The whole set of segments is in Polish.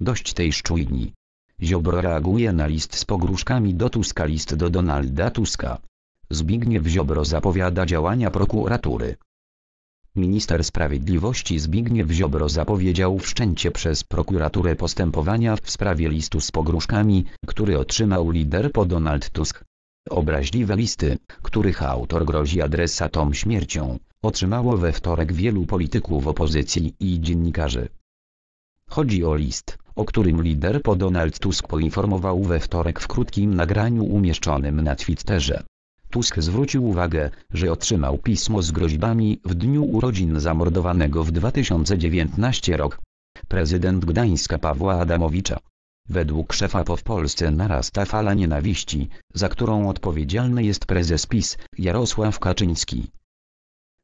Dość tej szczujni. Ziobro reaguje na list z pogróżkami do Tuska list do Donalda Tuska. Zbigniew Ziobro zapowiada działania prokuratury. Minister Sprawiedliwości Zbigniew Ziobro zapowiedział wszczęcie przez prokuraturę postępowania w sprawie listu z pogróżkami, który otrzymał lider po Donald Tusk. Obraźliwe listy, których autor grozi adresatom śmiercią, otrzymało we wtorek wielu polityków opozycji i dziennikarzy. Chodzi o list, o którym lider po Donald Tusk poinformował we wtorek w krótkim nagraniu umieszczonym na Twitterze. Tusk zwrócił uwagę, że otrzymał pismo z groźbami w dniu urodzin zamordowanego w 2019 rok. Prezydent Gdańska Pawła Adamowicza. Według szefa po w Polsce narasta fala nienawiści, za którą odpowiedzialny jest prezes PiS, Jarosław Kaczyński.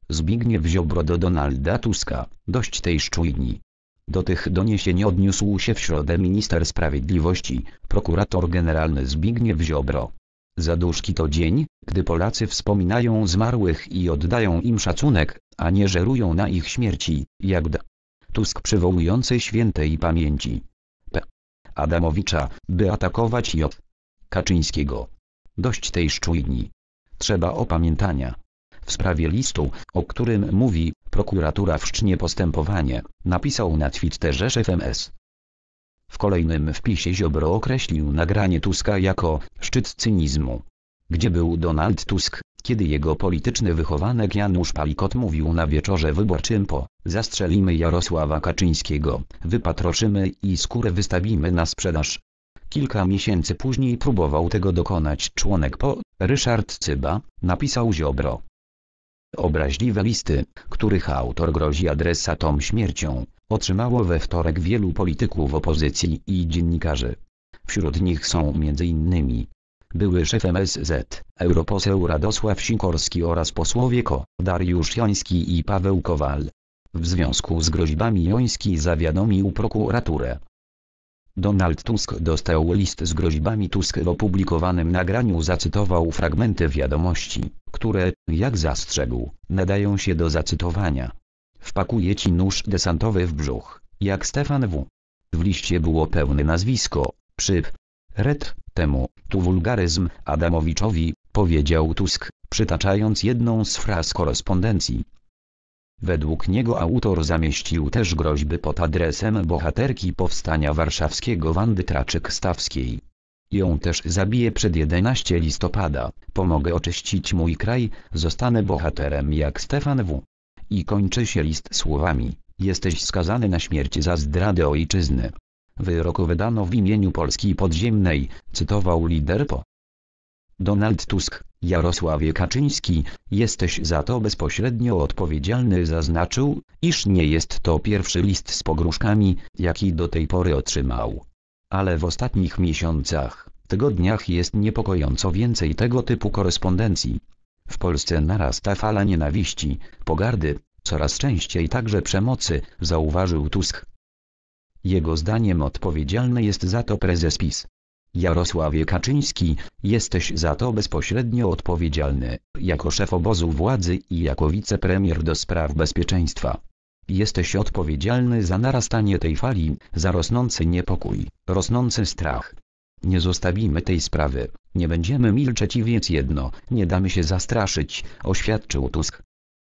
Zbigniew Ziobro do Donalda Tuska, dość tej szczujni, do tych doniesień odniósł się w środę minister sprawiedliwości, prokurator generalny Zbigniew Ziobro. Zaduszki to dzień, gdy Polacy wspominają zmarłych i oddają im szacunek, a nie żerują na ich śmierci, jak d. Tusk przywołujący świętej pamięci. P. Adamowicza, by atakować J. Kaczyńskiego. Dość tej szczujni. Trzeba opamiętania. W sprawie listu, o którym mówi, prokuratura wszcznie postępowanie, napisał na Twitterze szef MS. W kolejnym wpisie Ziobro określił nagranie Tuska jako szczyt cynizmu. Gdzie był Donald Tusk, kiedy jego polityczny wychowanek Janusz Palikot mówił na wieczorze wyborczym po zastrzelimy Jarosława Kaczyńskiego, wypatroczymy i skórę wystawimy na sprzedaż. Kilka miesięcy później próbował tego dokonać członek po Ryszard Cyba, napisał Ziobro. Obraźliwe listy, których autor grozi adresatom śmiercią, otrzymało we wtorek wielu polityków opozycji i dziennikarzy. Wśród nich są m.in. były szef MSZ, europoseł Radosław Sikorski oraz posłowie KO, Dariusz Joński i Paweł Kowal. W związku z groźbami Joński zawiadomił prokuraturę. Donald Tusk dostał list z groźbami Tusk w opublikowanym nagraniu zacytował fragmenty wiadomości które, jak zastrzegł, nadają się do zacytowania. Wpakuje ci nóż desantowy w brzuch, jak Stefan W. W liście było pełne nazwisko, przyp. Red, temu, tu wulgaryzm, Adamowiczowi, powiedział Tusk, przytaczając jedną z fraz korespondencji. Według niego autor zamieścił też groźby pod adresem bohaterki powstania warszawskiego Wandy Traczyk-Stawskiej, Ją też zabiję przed 11 listopada, pomogę oczyścić mój kraj, zostanę bohaterem jak Stefan W. I kończy się list słowami, jesteś skazany na śmierć za zdradę ojczyzny. Wyrok wydano w imieniu Polski podziemnej, cytował lider PO. Donald Tusk, Jarosławie Kaczyński, jesteś za to bezpośrednio odpowiedzialny zaznaczył, iż nie jest to pierwszy list z pogróżkami, jaki do tej pory otrzymał ale w ostatnich miesiącach, tygodniach jest niepokojąco więcej tego typu korespondencji. W Polsce narasta fala nienawiści, pogardy, coraz częściej także przemocy, zauważył Tusk. Jego zdaniem odpowiedzialny jest za to prezes PiS. Jarosławie Kaczyński, jesteś za to bezpośrednio odpowiedzialny, jako szef obozu władzy i jako wicepremier do spraw bezpieczeństwa. Jesteś odpowiedzialny za narastanie tej fali, za rosnący niepokój, rosnący strach. Nie zostawimy tej sprawy, nie będziemy milczeć i wiedz jedno, nie damy się zastraszyć, oświadczył Tusk.